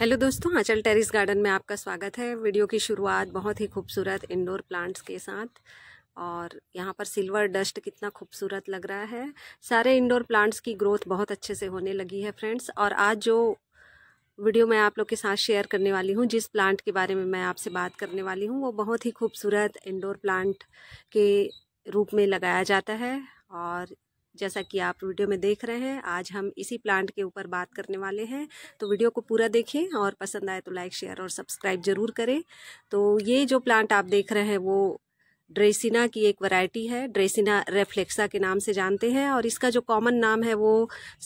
hello दोस्तों आंचल terrace garden में आपका स्वागत है वीडियो की शुरुआत बहुत ही खूबसूरत इंडोर प्लांट्स के साथ और यहाँ पर सिल्वर डस्ट कितना खूबसूरत लग रहा है सारे इंडोर प्लांट्स की ग्रोथ बहुत अच्छे से होने लगी है फ्रेंड्स और आज जो वीडियो मैं आप लोग के साथ शेयर करने वाली हूँ जिस प्लांट के बारे में मैं आपसे बात करने वाली हूँ वो बहुत ही खूबसूरत इंडोर प्लांट के रूप में लगाया जाता है और जैसा कि आप वीडियो में देख रहे हैं आज हम इसी प्लांट के ऊपर बात करने वाले हैं तो वीडियो को पूरा देखें और पसंद आए तो लाइक शेयर और सब्सक्राइब ज़रूर करें तो ये जो प्लांट आप देख रहे हैं वो ड्रेसिना की एक वैरायटी है ड्रेसिना रेफ्लेक्सा के नाम से जानते हैं और इसका जो कॉमन नाम है वो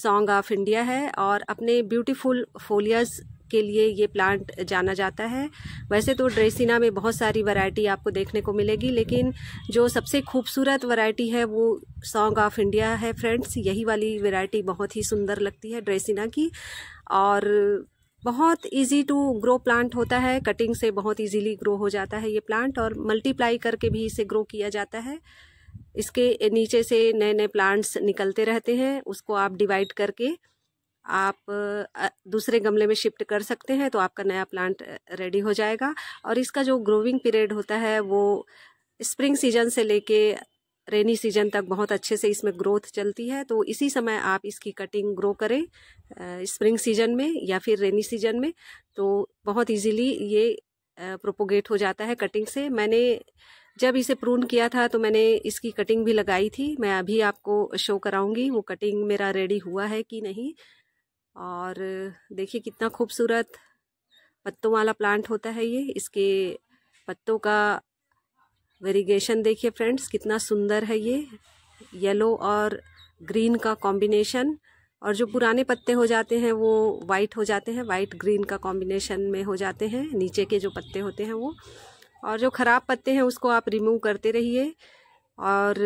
सॉन्ग ऑफ इंडिया है और अपने ब्यूटीफुल फोलियस के लिए ये प्लांट जाना जाता है वैसे तो ड्रेसिना में बहुत सारी वैरायटी आपको देखने को मिलेगी लेकिन जो सबसे खूबसूरत वैरायटी है वो सॉन्ग ऑफ इंडिया है फ्रेंड्स यही वाली वैरायटी बहुत ही सुंदर लगती है ड्रेसिना की और बहुत इजी टू ग्रो प्लांट होता है कटिंग से बहुत ईजीली ग्रो हो जाता है ये प्लांट और मल्टीप्लाई करके भी इसे ग्रो किया जाता है इसके नीचे से नए नए प्लांट्स निकलते रहते हैं उसको आप डिवाइड करके आप दूसरे गमले में शिफ्ट कर सकते हैं तो आपका नया प्लांट रेडी हो जाएगा और इसका जो ग्रोविंग पीरियड होता है वो स्प्रिंग सीजन से लेके रेनी सीजन तक बहुत अच्छे से इसमें ग्रोथ चलती है तो इसी समय आप इसकी कटिंग ग्रो करें स्प्रिंग सीजन में या फिर रेनी सीजन में तो बहुत इजीली ये प्रोपोगेट हो जाता है कटिंग से मैंने जब इसे प्रून किया था तो मैंने इसकी कटिंग भी लगाई थी मैं अभी आपको शो कराऊंगी वो कटिंग मेरा रेडी हुआ है कि नहीं और देखिए कितना खूबसूरत पत्तों वाला प्लांट होता है ये इसके पत्तों का वेरिगेशन देखिए फ्रेंड्स कितना सुंदर है ये येलो और ग्रीन का कॉम्बिनेशन और जो पुराने पत्ते हो जाते हैं वो वाइट हो जाते हैं वाइट ग्रीन का कॉम्बिनेशन में हो जाते हैं नीचे के जो पत्ते होते हैं वो और जो ख़राब पत्ते हैं उसको आप रिमूव करते रहिए और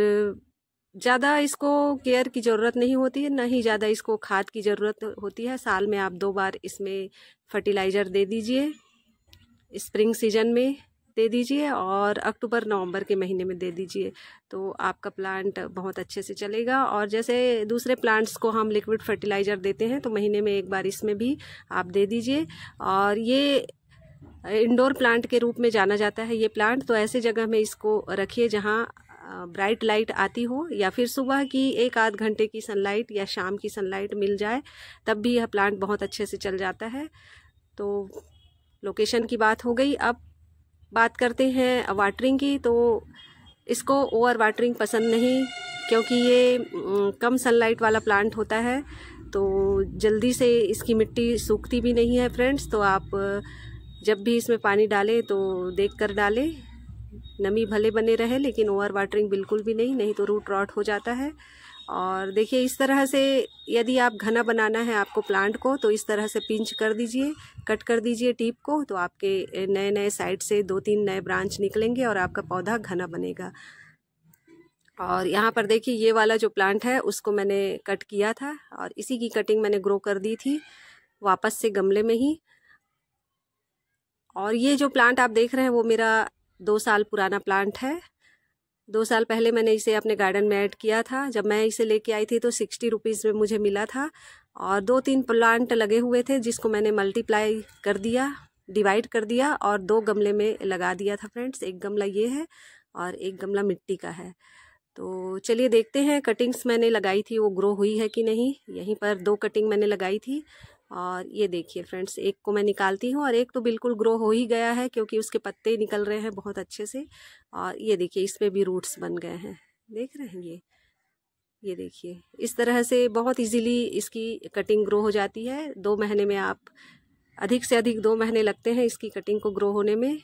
ज़्यादा इसको केयर की ज़रूरत नहीं होती है ना ही ज़्यादा इसको खाद की ज़रूरत होती है साल में आप दो बार इसमें फर्टिलाइज़र दे दीजिए स्प्रिंग सीजन में दे दीजिए और अक्टूबर नवंबर के महीने में दे दीजिए तो आपका प्लांट बहुत अच्छे से चलेगा और जैसे दूसरे प्लांट्स को हम लिक्विड फर्टिलाइज़र देते हैं तो महीने में एक बार इसमें भी आप दे दीजिए और ये इंडोर प्लांट के रूप में जाना जाता है ये प्लांट तो ऐसे जगह में इसको रखिए जहाँ ब्राइट लाइट आती हो या फिर सुबह की एक आध घंटे की सनलाइट या शाम की सनलाइट मिल जाए तब भी यह प्लांट बहुत अच्छे से चल जाता है तो लोकेशन की बात हो गई अब बात करते हैं वाटरिंग की तो इसको ओवर वाटरिंग पसंद नहीं क्योंकि ये कम सनलाइट वाला प्लांट होता है तो जल्दी से इसकी मिट्टी सूखती भी नहीं है फ्रेंड्स तो आप जब भी इसमें पानी डालें तो देख कर डालें नमी भले बने रहे लेकिन ओवर वाटरिंग बिल्कुल भी नहीं नहीं तो रूट रॉट हो जाता है और देखिए इस तरह से यदि आप घना बनाना है आपको प्लांट को तो इस तरह से पिंच कर दीजिए कट कर दीजिए टीप को तो आपके नए नए साइड से दो तीन नए ब्रांच निकलेंगे और आपका पौधा घना बनेगा और यहाँ पर देखिए ये वाला जो प्लांट है उसको मैंने कट किया था और इसी की कटिंग मैंने ग्रो कर दी थी वापस से गमले में ही और ये जो प्लांट आप देख रहे हैं वो मेरा दो साल पुराना प्लांट है दो साल पहले मैंने इसे अपने गार्डन में ऐड किया था जब मैं इसे लेके आई थी तो सिक्सटी रुपीज़ में मुझे मिला था और दो तीन प्लांट लगे हुए थे जिसको मैंने मल्टीप्लाई कर दिया डिवाइड कर दिया और दो गमले में लगा दिया था फ्रेंड्स एक गमला ये है और एक गमला मिट्टी का है तो चलिए देखते हैं कटिंग्स मैंने लगाई थी वो ग्रो हुई है कि नहीं यहीं पर दो कटिंग मैंने लगाई थी और ये देखिए फ्रेंड्स एक को मैं निकालती हूँ और एक तो बिल्कुल ग्रो हो ही गया है क्योंकि उसके पत्ते निकल रहे हैं बहुत अच्छे से और ये देखिए इस पर भी रूट्स बन गए हैं देख रहे हैं ये ये देखिए इस तरह से बहुत इजीली इसकी कटिंग ग्रो हो जाती है दो महीने में आप अधिक से अधिक दो महीने लगते हैं इसकी कटिंग को ग्रो होने में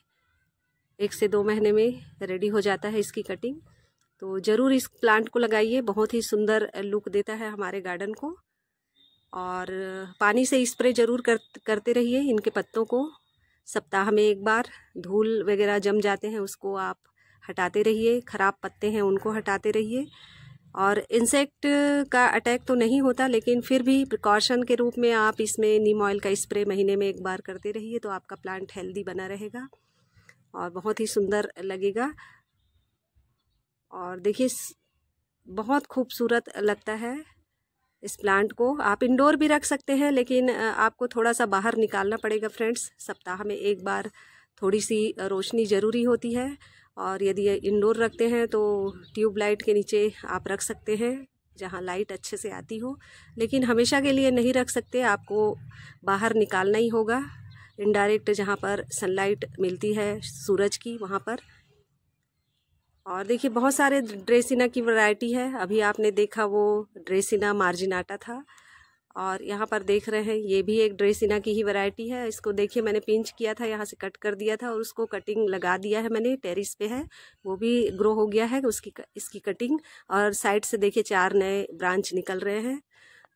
एक से दो महीने में रेडी हो जाता है इसकी कटिंग तो ज़रूर इस प्लांट को लगाइए बहुत ही सुंदर लुक देता है हमारे गार्डन को और पानी से स्प्रे ज़रूर कर करते रहिए इनके पत्तों को सप्ताह में एक बार धूल वगैरह जम जाते हैं उसको आप हटाते रहिए ख़राब पत्ते हैं उनको हटाते रहिए और इंसेक्ट का अटैक तो नहीं होता लेकिन फिर भी प्रिकॉशन के रूप में आप इसमें नीम ऑयल का स्प्रे महीने में एक बार करते रहिए तो आपका प्लांट हेल्दी बना रहेगा और बहुत ही सुंदर लगेगा और देखिए बहुत खूबसूरत लगता है इस प्लांट को आप इंडोर भी रख सकते हैं लेकिन आपको थोड़ा सा बाहर निकालना पड़ेगा फ्रेंड्स सप्ताह में एक बार थोड़ी सी रोशनी ज़रूरी होती है और यदि इंडोर रखते हैं तो ट्यूबलाइट के नीचे आप रख सकते हैं जहाँ लाइट अच्छे से आती हो लेकिन हमेशा के लिए नहीं रख सकते आपको बाहर निकालना ही होगा इनडायरेक्ट जहाँ पर सनलाइट मिलती है सूरज की वहाँ पर और देखिए बहुत सारे ड्रेसिना की वैरायटी है अभी आपने देखा वो ड्रेसिना मार्जिनाटा था और यहाँ पर देख रहे हैं ये भी एक ड्रेसिना की ही वैरायटी है इसको देखिए मैंने पिंच किया था यहाँ से कट कर दिया था और उसको कटिंग लगा दिया है मैंने टेरिस पे है वो भी ग्रो हो गया है उसकी इसकी कटिंग और साइड से देखिए चार नए ब्रांच निकल रहे हैं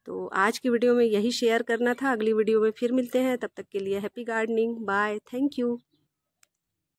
तो आज की वीडियो में यही शेयर करना था अगली वीडियो में फिर मिलते हैं तब तक के लिए happy gardening bye thank you